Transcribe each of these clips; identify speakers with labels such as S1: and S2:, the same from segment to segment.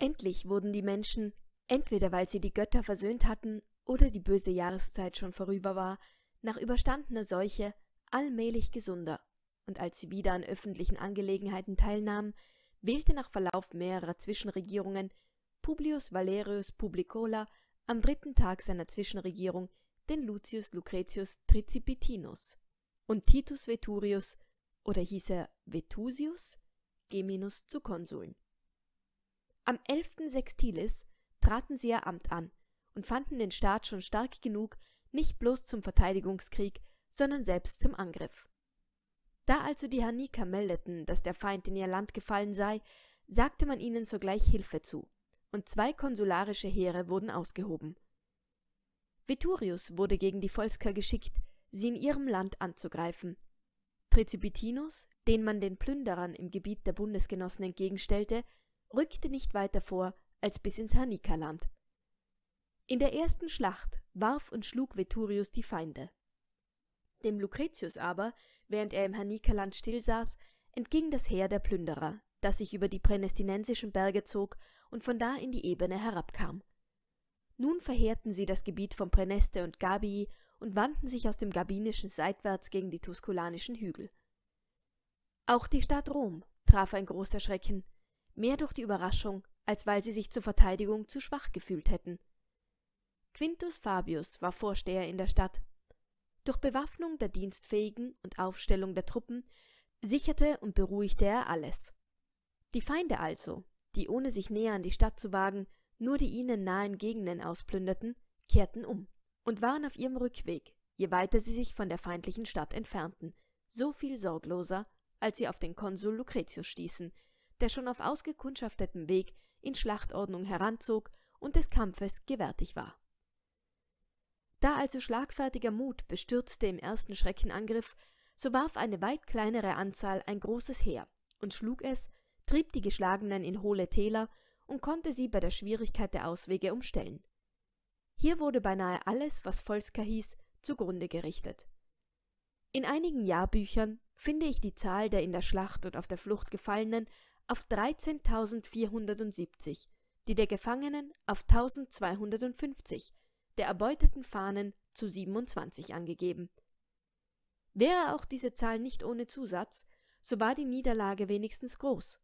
S1: Endlich wurden die Menschen, entweder weil sie die Götter versöhnt hatten oder die böse Jahreszeit schon vorüber war, nach überstandener Seuche allmählich gesunder, und als sie wieder an öffentlichen Angelegenheiten teilnahmen, wählte nach Verlauf mehrerer Zwischenregierungen Publius Valerius Publicola am dritten Tag seiner Zwischenregierung den Lucius Lucretius Tricipitinus und Titus Veturius oder hieß er Vetusius Geminus zu Konsuln. Am 11. Sextilis traten sie ihr Amt an und fanden den Staat schon stark genug, nicht bloß zum Verteidigungskrieg, sondern selbst zum Angriff. Da also die Haniker meldeten, dass der Feind in ihr Land gefallen sei, sagte man ihnen sogleich Hilfe zu, und zwei konsularische Heere wurden ausgehoben. Veturius wurde gegen die Volsker geschickt, sie in ihrem Land anzugreifen. Trizibitinus, den man den Plünderern im Gebiet der Bundesgenossen entgegenstellte, rückte nicht weiter vor als bis ins Hanikaland. In der ersten Schlacht warf und schlug Veturius die Feinde. Dem Lucretius aber, während er im Hanikaland stillsaß, entging das Heer der Plünderer, das sich über die pränestinensischen Berge zog und von da in die Ebene herabkam. Nun verheerten sie das Gebiet von Präneste und Gabii und wandten sich aus dem Gabinischen seitwärts gegen die tuskulanischen Hügel. Auch die Stadt Rom traf ein großer Schrecken, mehr durch die Überraschung, als weil sie sich zur Verteidigung zu schwach gefühlt hätten. Quintus Fabius war Vorsteher in der Stadt. Durch Bewaffnung der Dienstfähigen und Aufstellung der Truppen sicherte und beruhigte er alles. Die Feinde also, die ohne sich näher an die Stadt zu wagen, nur die ihnen nahen Gegenden ausplünderten, kehrten um und waren auf ihrem Rückweg, je weiter sie sich von der feindlichen Stadt entfernten, so viel sorgloser, als sie auf den Konsul Lucretius stießen, der schon auf ausgekundschaftetem Weg in Schlachtordnung heranzog und des Kampfes gewärtig war. Da also schlagfertiger Mut bestürzte im ersten Schreckenangriff, so warf eine weit kleinere Anzahl ein großes Heer und schlug es, trieb die Geschlagenen in hohle Täler und konnte sie bei der Schwierigkeit der Auswege umstellen. Hier wurde beinahe alles, was Volska hieß, zugrunde gerichtet. In einigen Jahrbüchern finde ich die Zahl der in der Schlacht und auf der Flucht Gefallenen auf 13.470, die der Gefangenen auf 1.250, der erbeuteten Fahnen zu 27 angegeben. Wäre auch diese Zahl nicht ohne Zusatz, so war die Niederlage wenigstens groß.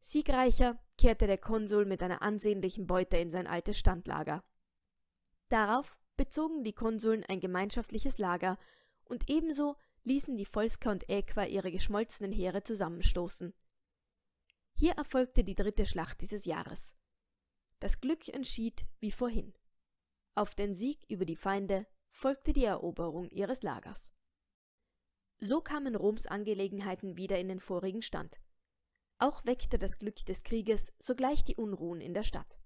S1: Siegreicher kehrte der Konsul mit einer ansehnlichen Beute in sein altes Standlager. Darauf bezogen die Konsuln ein gemeinschaftliches Lager und ebenso ließen die Volsker und Äqua ihre geschmolzenen Heere zusammenstoßen. Hier erfolgte die dritte Schlacht dieses Jahres. Das Glück entschied wie vorhin. Auf den Sieg über die Feinde folgte die Eroberung ihres Lagers. So kamen Roms Angelegenheiten wieder in den vorigen Stand. Auch weckte das Glück des Krieges sogleich die Unruhen in der Stadt.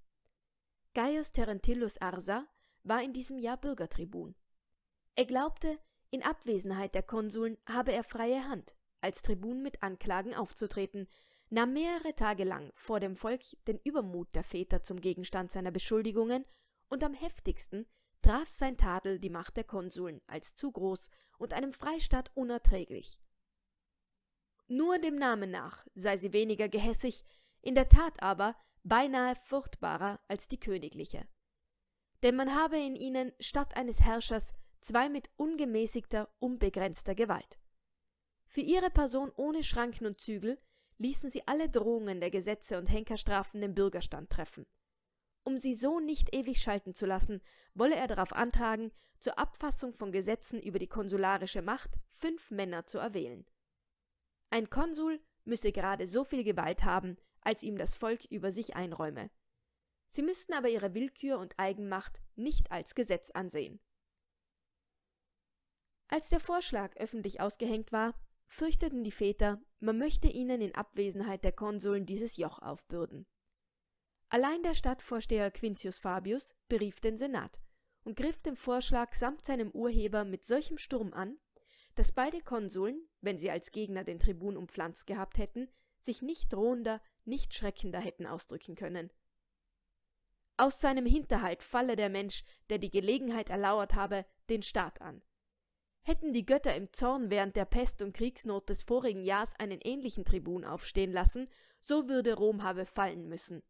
S1: Gaius Terentillus Arsa war in diesem Jahr Bürgertribun. Er glaubte, in Abwesenheit der Konsuln habe er freie Hand, als Tribun mit Anklagen aufzutreten, nahm mehrere Tage lang vor dem Volk den Übermut der Väter zum Gegenstand seiner Beschuldigungen und am heftigsten traf sein Tadel die Macht der Konsuln als zu groß und einem Freistaat unerträglich. Nur dem Namen nach sei sie weniger gehässig, in der Tat aber beinahe furchtbarer als die königliche. Denn man habe in ihnen statt eines Herrschers zwei mit ungemäßigter, unbegrenzter Gewalt. Für ihre Person ohne Schranken und Zügel ließen sie alle Drohungen der Gesetze und Henkerstrafen den Bürgerstand treffen. Um sie so nicht ewig schalten zu lassen, wolle er darauf antragen, zur Abfassung von Gesetzen über die konsularische Macht fünf Männer zu erwählen. Ein Konsul müsse gerade so viel Gewalt haben, als ihm das Volk über sich einräume. Sie müssten aber ihre Willkür und Eigenmacht nicht als Gesetz ansehen. Als der Vorschlag öffentlich ausgehängt war, fürchteten die Väter, man möchte ihnen in Abwesenheit der Konsuln dieses Joch aufbürden. Allein der Stadtvorsteher Quintius Fabius berief den Senat und griff dem Vorschlag samt seinem Urheber mit solchem Sturm an, dass beide Konsuln, wenn sie als Gegner den Tribun umpflanzt gehabt hätten, sich nicht drohender, nicht schreckender hätten ausdrücken können. Aus seinem Hinterhalt falle der Mensch, der die Gelegenheit erlauert habe, den Staat an, Hätten die Götter im Zorn während der Pest und Kriegsnot des vorigen Jahres einen ähnlichen Tribun aufstehen lassen, so würde Rom habe fallen müssen.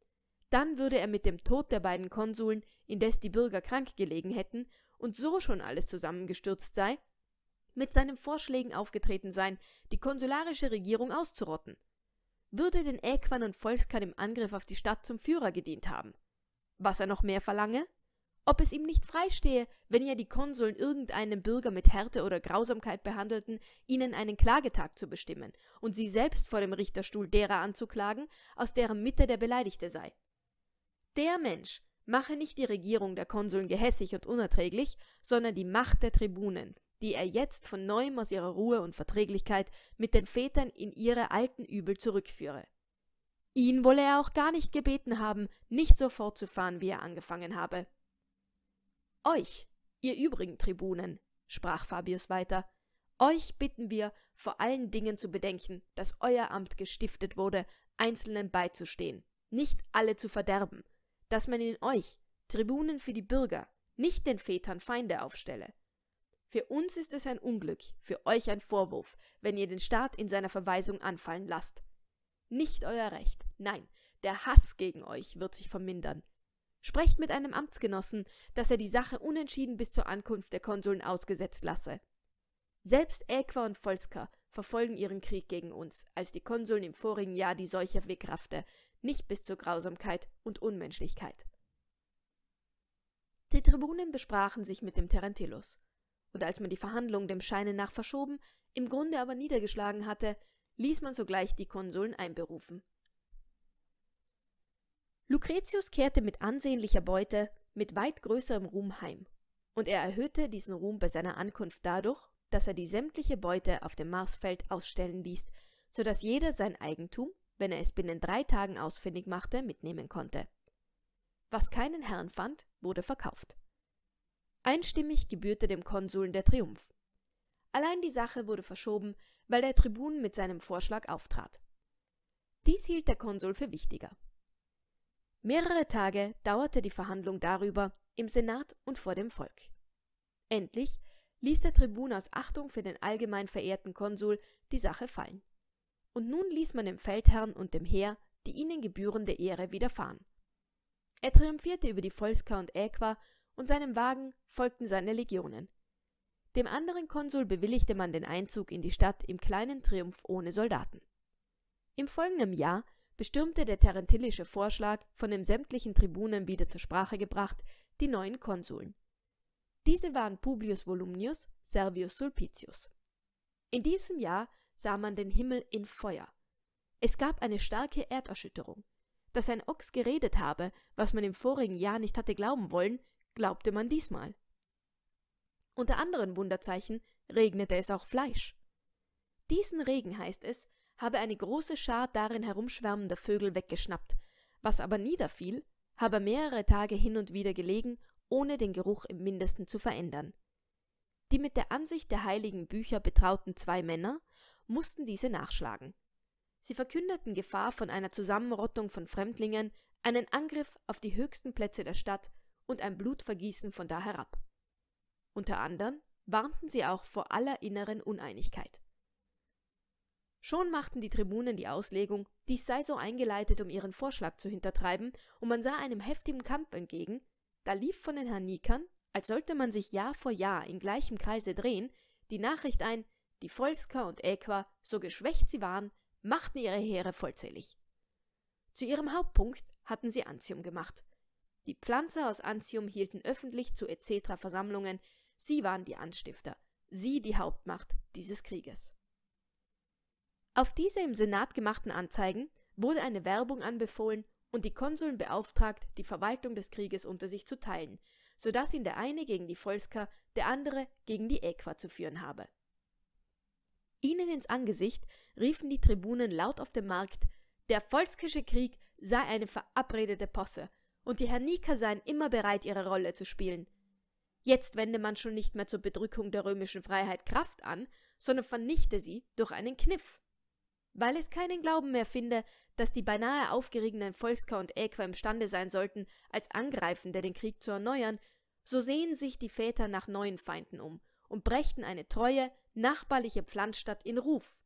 S1: Dann würde er mit dem Tod der beiden Konsuln, indes die Bürger krank gelegen hätten und so schon alles zusammengestürzt sei, mit seinen Vorschlägen aufgetreten sein, die konsularische Regierung auszurotten. Würde den Äquan und Volskan im Angriff auf die Stadt zum Führer gedient haben. Was er noch mehr verlange? ob es ihm nicht freistehe, wenn ja die Konsuln irgendeinen Bürger mit Härte oder Grausamkeit behandelten, ihnen einen Klagetag zu bestimmen und sie selbst vor dem Richterstuhl derer anzuklagen, aus deren Mitte der Beleidigte sei. Der Mensch mache nicht die Regierung der Konsuln gehässig und unerträglich, sondern die Macht der Tribunen, die er jetzt von neuem aus ihrer Ruhe und Verträglichkeit mit den Vätern in ihre alten Übel zurückführe. Ihn wolle er auch gar nicht gebeten haben, nicht so fortzufahren, wie er angefangen habe. Euch, ihr übrigen Tribunen, sprach Fabius weiter, euch bitten wir, vor allen Dingen zu bedenken, dass euer Amt gestiftet wurde, Einzelnen beizustehen, nicht alle zu verderben, dass man in euch, Tribunen für die Bürger, nicht den Vätern Feinde aufstelle. Für uns ist es ein Unglück, für euch ein Vorwurf, wenn ihr den Staat in seiner Verweisung anfallen lasst. Nicht euer Recht, nein, der Hass gegen euch wird sich vermindern, Sprecht mit einem Amtsgenossen, dass er die Sache unentschieden bis zur Ankunft der Konsuln ausgesetzt lasse. Selbst Äqua und Volska verfolgen ihren Krieg gegen uns, als die Konsuln im vorigen Jahr die Seuche wegraffte, nicht bis zur Grausamkeit und Unmenschlichkeit. Die Tribunen besprachen sich mit dem Terentillus, und als man die Verhandlung dem Scheine nach verschoben, im Grunde aber niedergeschlagen hatte, ließ man sogleich die Konsuln einberufen. Lucretius kehrte mit ansehnlicher Beute, mit weit größerem Ruhm heim. Und er erhöhte diesen Ruhm bei seiner Ankunft dadurch, dass er die sämtliche Beute auf dem Marsfeld ausstellen ließ, so dass jeder sein Eigentum, wenn er es binnen drei Tagen ausfindig machte, mitnehmen konnte. Was keinen Herrn fand, wurde verkauft. Einstimmig gebührte dem Konsuln der Triumph. Allein die Sache wurde verschoben, weil der Tribun mit seinem Vorschlag auftrat. Dies hielt der Konsul für wichtiger. Mehrere Tage dauerte die Verhandlung darüber im Senat und vor dem Volk. Endlich ließ der Tribun aus Achtung für den allgemein verehrten Konsul die Sache fallen. Und nun ließ man dem Feldherrn und dem Heer die ihnen gebührende Ehre widerfahren. Er triumphierte über die Volska und Äqua und seinem Wagen folgten seine Legionen. Dem anderen Konsul bewilligte man den Einzug in die Stadt im kleinen Triumph ohne Soldaten. Im folgenden Jahr bestürmte der tarentillische Vorschlag, von den sämtlichen Tribunen wieder zur Sprache gebracht, die neuen Konsuln. Diese waren Publius Volumnius, Servius Sulpicius. In diesem Jahr sah man den Himmel in Feuer. Es gab eine starke Erderschütterung. Dass ein Ochs geredet habe, was man im vorigen Jahr nicht hatte glauben wollen, glaubte man diesmal. Unter anderen Wunderzeichen regnete es auch Fleisch. Diesen Regen heißt es, habe eine große Schar darin herumschwärmender Vögel weggeschnappt. Was aber niederfiel, habe mehrere Tage hin und wieder gelegen, ohne den Geruch im mindesten zu verändern. Die mit der Ansicht der heiligen Bücher betrauten zwei Männer mussten diese nachschlagen. Sie verkündeten Gefahr von einer Zusammenrottung von Fremdlingen, einen Angriff auf die höchsten Plätze der Stadt und ein Blutvergießen von da herab. Unter anderem warnten sie auch vor aller inneren Uneinigkeit. Schon machten die Tribunen die Auslegung, dies sei so eingeleitet, um ihren Vorschlag zu hintertreiben, und man sah einem heftigen Kampf entgegen, da lief von den Hanikern, als sollte man sich Jahr vor Jahr in gleichem Kreise drehen, die Nachricht ein, die Volsker und Äqua, so geschwächt sie waren, machten ihre Heere vollzählig. Zu ihrem Hauptpunkt hatten sie Anzium gemacht. Die Pflanzer aus Anzium hielten öffentlich zu Ezetra Versammlungen, sie waren die Anstifter, sie die Hauptmacht dieses Krieges. Auf diese im Senat gemachten Anzeigen wurde eine Werbung anbefohlen und die Konsuln beauftragt, die Verwaltung des Krieges unter sich zu teilen, so dass ihn der eine gegen die Volsker, der andere gegen die Äqua zu führen habe. Ihnen ins Angesicht riefen die Tribunen laut auf dem Markt, der Volskische Krieg sei eine verabredete Posse und die Herniker seien immer bereit, ihre Rolle zu spielen. Jetzt wende man schon nicht mehr zur Bedrückung der römischen Freiheit Kraft an, sondern vernichte sie durch einen Kniff weil es keinen Glauben mehr finde, dass die beinahe aufgeregenen Volsker und Äquer imstande sein sollten, als Angreifende den Krieg zu erneuern, so sehen sich die Väter nach neuen Feinden um und brächten eine treue, nachbarliche Pflanzstadt in Ruf.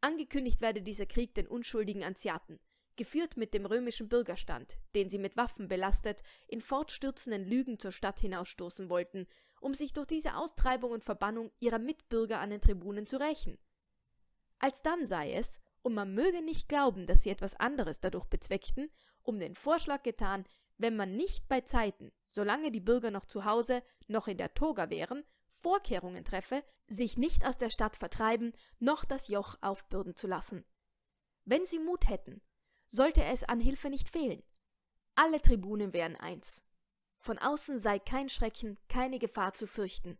S1: Angekündigt werde dieser Krieg den unschuldigen Anziaten, geführt mit dem römischen Bürgerstand, den sie mit Waffen belastet, in fortstürzenden Lügen zur Stadt hinausstoßen wollten, um sich durch diese Austreibung und Verbannung ihrer Mitbürger an den Tribunen zu rächen. Alsdann sei es, und man möge nicht glauben, dass sie etwas anderes dadurch bezweckten, um den Vorschlag getan, wenn man nicht bei Zeiten, solange die Bürger noch zu Hause, noch in der Toga wären, Vorkehrungen treffe, sich nicht aus der Stadt vertreiben, noch das Joch aufbürden zu lassen. Wenn sie Mut hätten, sollte es an Hilfe nicht fehlen. Alle Tribunen wären eins. Von außen sei kein Schrecken, keine Gefahr zu fürchten.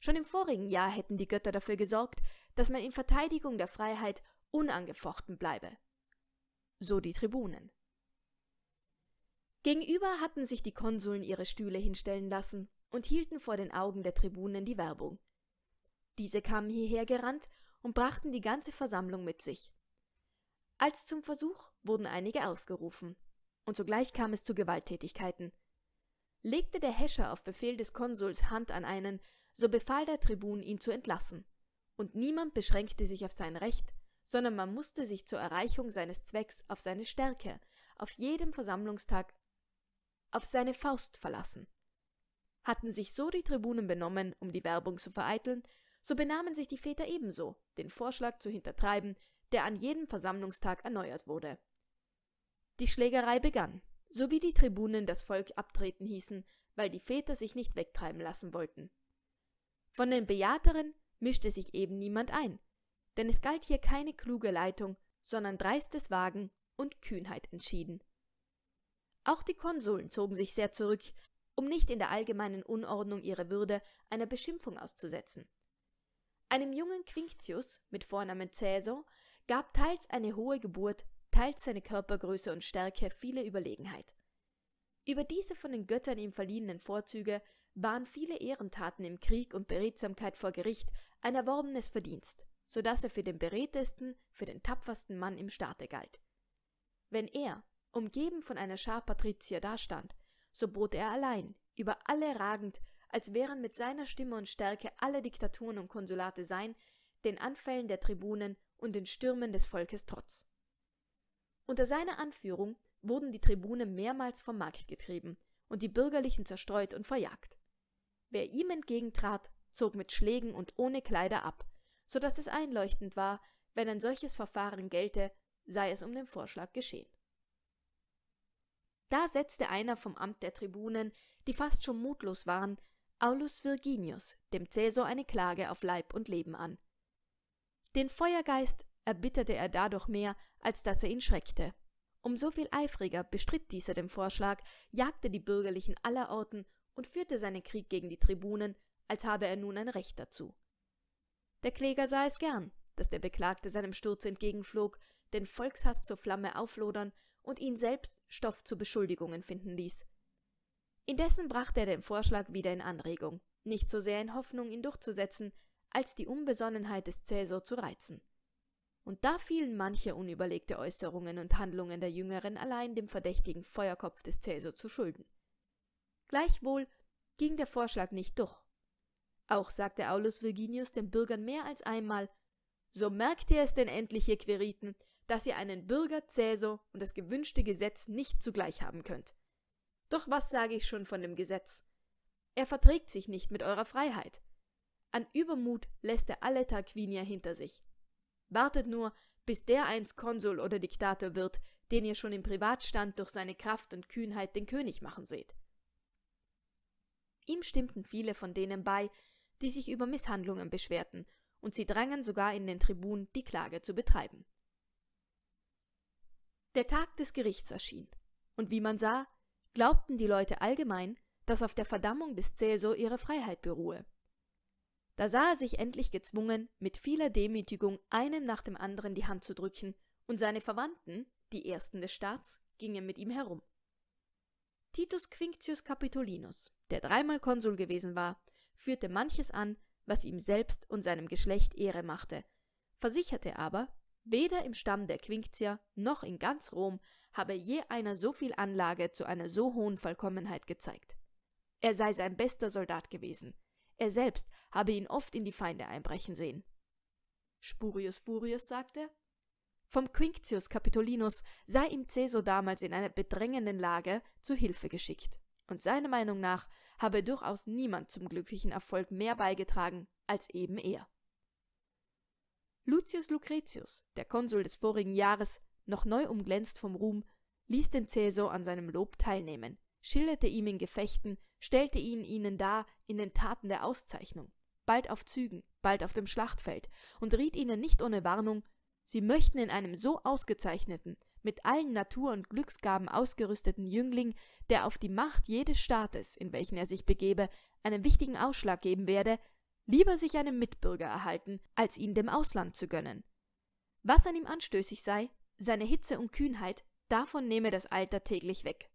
S1: Schon im vorigen Jahr hätten die Götter dafür gesorgt, dass man in Verteidigung der Freiheit unangefochten bleibe. So die Tribunen. Gegenüber hatten sich die Konsuln ihre Stühle hinstellen lassen und hielten vor den Augen der Tribunen die Werbung. Diese kamen hierher gerannt und brachten die ganze Versammlung mit sich. Als zum Versuch wurden einige aufgerufen, und sogleich kam es zu Gewalttätigkeiten. Legte der Häscher auf Befehl des Konsuls Hand an einen, so befahl der Tribun, ihn zu entlassen. Und niemand beschränkte sich auf sein Recht, sondern man musste sich zur Erreichung seines Zwecks auf seine Stärke, auf jedem Versammlungstag auf seine Faust verlassen. Hatten sich so die Tribunen benommen, um die Werbung zu vereiteln, so benahmen sich die Väter ebenso, den Vorschlag zu hintertreiben, der an jedem Versammlungstag erneuert wurde. Die Schlägerei begann, so wie die Tribunen das Volk abtreten hießen, weil die Väter sich nicht wegtreiben lassen wollten. Von den Bejahterinnen mischte sich eben niemand ein, denn es galt hier keine kluge Leitung, sondern dreistes Wagen und Kühnheit entschieden. Auch die Konsuln zogen sich sehr zurück, um nicht in der allgemeinen Unordnung ihrer Würde einer Beschimpfung auszusetzen. Einem jungen Quinctius mit Vornamen Caesar gab teils eine hohe Geburt, teils seine Körpergröße und Stärke viele Überlegenheit. Über diese von den Göttern ihm verliehenen Vorzüge waren viele Ehrentaten im Krieg und Beredsamkeit vor Gericht ein erworbenes Verdienst, so dass er für den beredtesten, für den tapfersten Mann im Staate galt. Wenn er, umgeben von einer Schar Patrizier dastand, so bot er allein, über alle ragend, als wären mit seiner Stimme und Stärke alle Diktaturen und Konsulate sein, den Anfällen der Tribunen und den Stürmen des Volkes trotz. Unter seiner Anführung wurden die Tribune mehrmals vom Markt getrieben und die Bürgerlichen zerstreut und verjagt. Wer ihm entgegentrat, zog mit Schlägen und ohne Kleider ab, so dass es einleuchtend war, wenn ein solches Verfahren gelte, sei es um den Vorschlag geschehen. Da setzte einer vom Amt der Tribunen, die fast schon mutlos waren, Aulus Virginius, dem Cäsar eine Klage auf Leib und Leben an. Den Feuergeist erbitterte er dadurch mehr, als dass er ihn schreckte. Um so viel eifriger bestritt dieser den Vorschlag, jagte die Bürgerlichen aller Orten und führte seinen Krieg gegen die Tribunen, als habe er nun ein Recht dazu. Der Kläger sah es gern, dass der Beklagte seinem Sturz entgegenflog, den Volkshass zur Flamme auflodern und ihn selbst Stoff zu Beschuldigungen finden ließ. Indessen brachte er den Vorschlag wieder in Anregung, nicht so sehr in Hoffnung, ihn durchzusetzen, als die Unbesonnenheit des Cäsar zu reizen. Und da fielen manche unüberlegte Äußerungen und Handlungen der Jüngeren allein dem verdächtigen Feuerkopf des Cäsar zu Schulden. Gleichwohl ging der Vorschlag nicht durch. Auch sagte Aulus Virginius den Bürgern mehr als einmal, so merkt ihr es denn endlich, ihr Queriten, dass ihr einen Bürger Cäsar und das gewünschte Gesetz nicht zugleich haben könnt. Doch was sage ich schon von dem Gesetz? Er verträgt sich nicht mit eurer Freiheit. An Übermut lässt er alle Tarquinier hinter sich. Wartet nur, bis der einst Konsul oder Diktator wird, den ihr schon im Privatstand durch seine Kraft und Kühnheit den König machen seht. Ihm stimmten viele von denen bei, die sich über Misshandlungen beschwerten, und sie drangen sogar in den Tribun, die Klage zu betreiben. Der Tag des Gerichts erschien, und wie man sah, glaubten die Leute allgemein, dass auf der Verdammung des Cäsar ihre Freiheit beruhe. Da sah er sich endlich gezwungen, mit vieler Demütigung einem nach dem anderen die Hand zu drücken, und seine Verwandten, die Ersten des Staats, gingen mit ihm herum. Titus Quinctius Capitolinus, der dreimal Konsul gewesen war, führte manches an, was ihm selbst und seinem Geschlecht Ehre machte, versicherte aber, weder im Stamm der Quinctier noch in ganz Rom habe je einer so viel Anlage zu einer so hohen Vollkommenheit gezeigt. Er sei sein bester Soldat gewesen, er selbst habe ihn oft in die Feinde einbrechen sehen. Spurius Furius sagte, vom Quinctius Capitolinus sei ihm Caesar damals in einer bedrängenden Lage zu Hilfe geschickt. Und seiner Meinung nach habe durchaus niemand zum glücklichen Erfolg mehr beigetragen als eben er. Lucius Lucretius, der Konsul des vorigen Jahres, noch neu umglänzt vom Ruhm, ließ den Caesar an seinem Lob teilnehmen, schilderte ihm in Gefechten, stellte ihn ihnen dar in den Taten der Auszeichnung, bald auf Zügen, bald auf dem Schlachtfeld und riet ihnen nicht ohne Warnung, Sie möchten in einem so ausgezeichneten, mit allen Natur- und Glücksgaben ausgerüsteten Jüngling, der auf die Macht jedes Staates, in welchen er sich begebe, einen wichtigen Ausschlag geben werde, lieber sich einen Mitbürger erhalten, als ihn dem Ausland zu gönnen. Was an ihm anstößig sei, seine Hitze und Kühnheit, davon nehme das Alter täglich weg.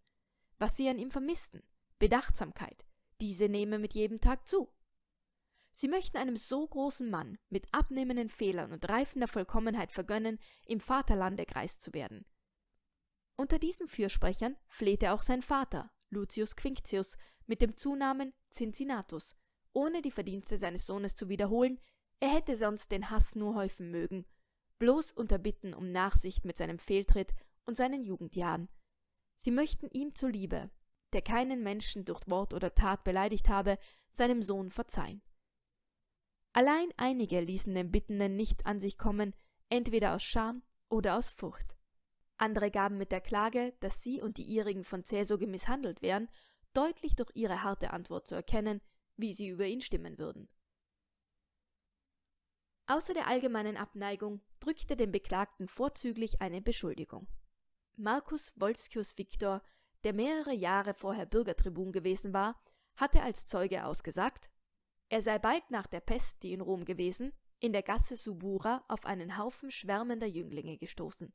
S1: Was sie an ihm vermissten, Bedachtsamkeit, diese nehme mit jedem Tag zu. Sie möchten einem so großen Mann mit abnehmenden Fehlern und reifender Vollkommenheit vergönnen, im Vaterlande greis zu werden. Unter diesen Fürsprechern flehte auch sein Vater, Lucius Quinctius, mit dem Zunamen Cincinnatus, ohne die Verdienste seines Sohnes zu wiederholen, er hätte sonst den Hass nur häufen mögen, bloß unter Bitten um Nachsicht mit seinem Fehltritt und seinen Jugendjahren. Sie möchten ihm zuliebe, der keinen Menschen durch Wort oder Tat beleidigt habe, seinem Sohn verzeihen. Allein einige ließen den Bittenden nicht an sich kommen, entweder aus Scham oder aus Furcht. Andere gaben mit der Klage, dass sie und die ihrigen von Cäsoge misshandelt wären, deutlich durch ihre harte Antwort zu erkennen, wie sie über ihn stimmen würden. Außer der allgemeinen Abneigung drückte dem Beklagten vorzüglich eine Beschuldigung. Marcus Volscius Victor, der mehrere Jahre vorher Bürgertribun gewesen war, hatte als Zeuge ausgesagt er sei bald nach der Pest, die in Rom gewesen, in der Gasse Subura auf einen Haufen schwärmender Jünglinge gestoßen.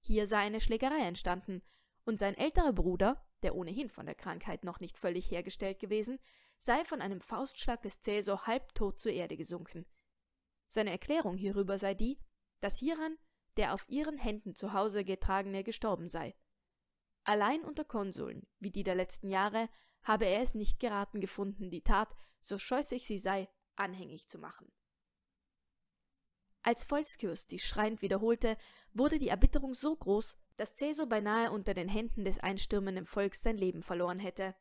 S1: Hier sei eine Schlägerei entstanden, und sein älterer Bruder, der ohnehin von der Krankheit noch nicht völlig hergestellt gewesen, sei von einem Faustschlag des Cäsar halbtot zur Erde gesunken. Seine Erklärung hierüber sei die, dass hieran der auf ihren Händen zu Hause getragene gestorben sei. Allein unter Konsuln, wie die der letzten Jahre, habe er es nicht geraten gefunden, die Tat, so scheußlich sie sei, anhängig zu machen. Als Volscius dies schreiend wiederholte, wurde die Erbitterung so groß, dass Caesar beinahe unter den Händen des einstürmenden Volks sein Leben verloren hätte.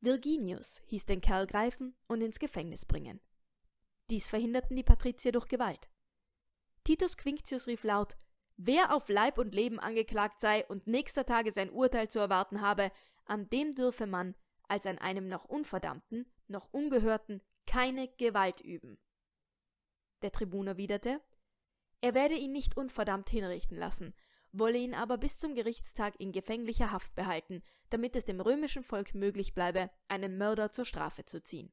S1: Virginius hieß den Kerl greifen und ins Gefängnis bringen. Dies verhinderten die Patrizier durch Gewalt. Titus Quinctius rief laut: Wer auf Leib und Leben angeklagt sei und nächster Tage sein Urteil zu erwarten habe, an dem dürfe man, als an einem noch Unverdammten, noch Ungehörten, keine Gewalt üben. Der Tribun erwiderte, er werde ihn nicht unverdammt hinrichten lassen, wolle ihn aber bis zum Gerichtstag in gefänglicher Haft behalten, damit es dem römischen Volk möglich bleibe, einen Mörder zur Strafe zu ziehen.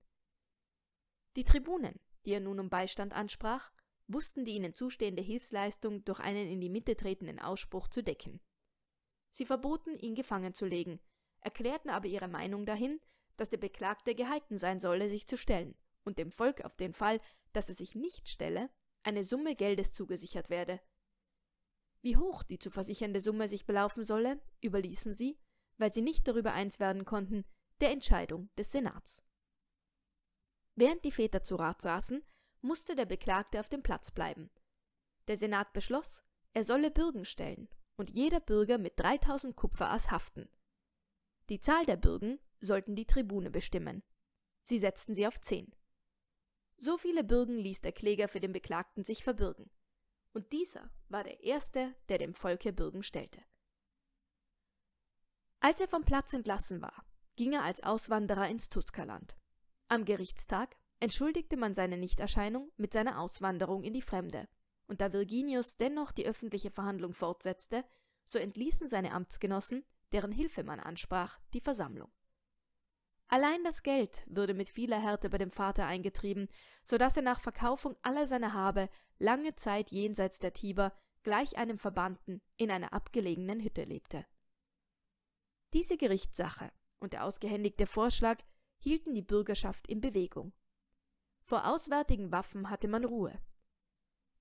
S1: Die Tribunen, die er nun um Beistand ansprach, wussten die ihnen zustehende Hilfsleistung durch einen in die Mitte tretenden Ausspruch zu decken. Sie verboten, ihn gefangen zu legen, erklärten aber ihre Meinung dahin, dass der Beklagte gehalten sein solle, sich zu stellen und dem Volk auf den Fall, dass er sich nicht stelle, eine Summe Geldes zugesichert werde. Wie hoch die zu versichernde Summe sich belaufen solle, überließen sie, weil sie nicht darüber eins werden konnten, der Entscheidung des Senats. Während die Väter zu Rat saßen, musste der Beklagte auf dem Platz bleiben. Der Senat beschloss, er solle Bürgen stellen und jeder Bürger mit 3000 Kupferass haften. Die Zahl der Bürgen sollten die Tribune bestimmen. Sie setzten sie auf zehn. So viele Bürgen ließ der Kläger für den Beklagten sich verbürgen. Und dieser war der Erste, der dem Volke Bürgen stellte. Als er vom Platz entlassen war, ging er als Auswanderer ins Tuskerland. Am Gerichtstag entschuldigte man seine Nichterscheinung mit seiner Auswanderung in die Fremde, und da Virginius dennoch die öffentliche Verhandlung fortsetzte, so entließen seine Amtsgenossen deren Hilfe man ansprach, die Versammlung. Allein das Geld würde mit vieler Härte bei dem Vater eingetrieben, so dass er nach Verkaufung aller seiner Habe lange Zeit jenseits der Tiber, gleich einem Verbannten, in einer abgelegenen Hütte lebte. Diese Gerichtssache und der ausgehändigte Vorschlag hielten die Bürgerschaft in Bewegung. Vor auswärtigen Waffen hatte man Ruhe.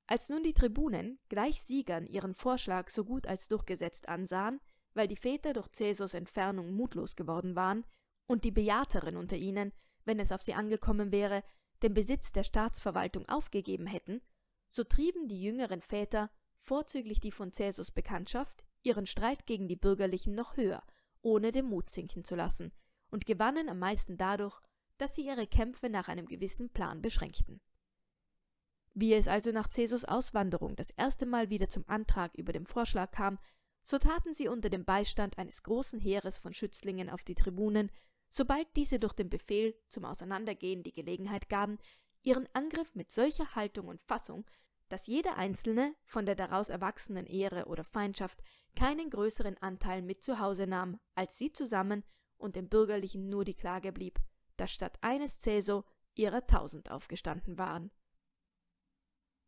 S1: Als nun die Tribunen gleich Siegern ihren Vorschlag so gut als durchgesetzt ansahen, weil die Väter durch Cäsars Entfernung mutlos geworden waren und die Bejahteren unter ihnen, wenn es auf sie angekommen wäre, den Besitz der Staatsverwaltung aufgegeben hätten, so trieben die jüngeren Väter, vorzüglich die von Cäsars Bekanntschaft, ihren Streit gegen die Bürgerlichen noch höher, ohne den Mut sinken zu lassen, und gewannen am meisten dadurch, dass sie ihre Kämpfe nach einem gewissen Plan beschränkten. Wie es also nach Cäsars Auswanderung das erste Mal wieder zum Antrag über den Vorschlag kam, so taten sie unter dem Beistand eines großen Heeres von Schützlingen auf die Tribunen, sobald diese durch den Befehl zum Auseinandergehen die Gelegenheit gaben, ihren Angriff mit solcher Haltung und Fassung, dass jeder Einzelne von der daraus erwachsenen Ehre oder Feindschaft keinen größeren Anteil mit zu Hause nahm, als sie zusammen und dem Bürgerlichen nur die Klage blieb, dass statt eines Cäso ihrer tausend aufgestanden waren.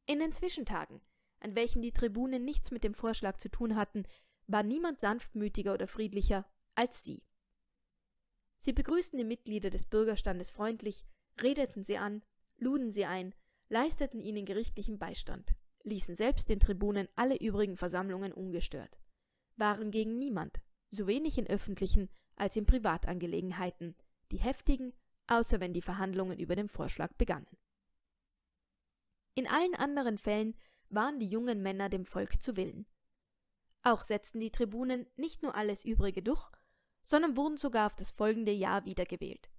S1: In den Zwischentagen, an welchen die Tribunen nichts mit dem Vorschlag zu tun hatten, war niemand sanftmütiger oder friedlicher als sie. Sie begrüßten die Mitglieder des Bürgerstandes freundlich, redeten sie an, luden sie ein, leisteten ihnen gerichtlichen Beistand, ließen selbst den Tribunen alle übrigen Versammlungen ungestört, waren gegen niemand, so wenig in öffentlichen als in Privatangelegenheiten, die heftigen, außer wenn die Verhandlungen über den Vorschlag begannen. In allen anderen Fällen waren die jungen Männer dem Volk zu Willen, auch setzten die Tribunen nicht nur alles Übrige durch, sondern wurden sogar auf das folgende Jahr wiedergewählt.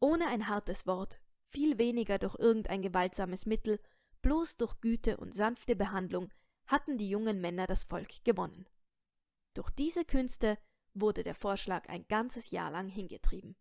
S1: Ohne ein hartes Wort, viel weniger durch irgendein gewaltsames Mittel, bloß durch Güte und sanfte Behandlung hatten die jungen Männer das Volk gewonnen. Durch diese Künste wurde der Vorschlag ein ganzes Jahr lang hingetrieben.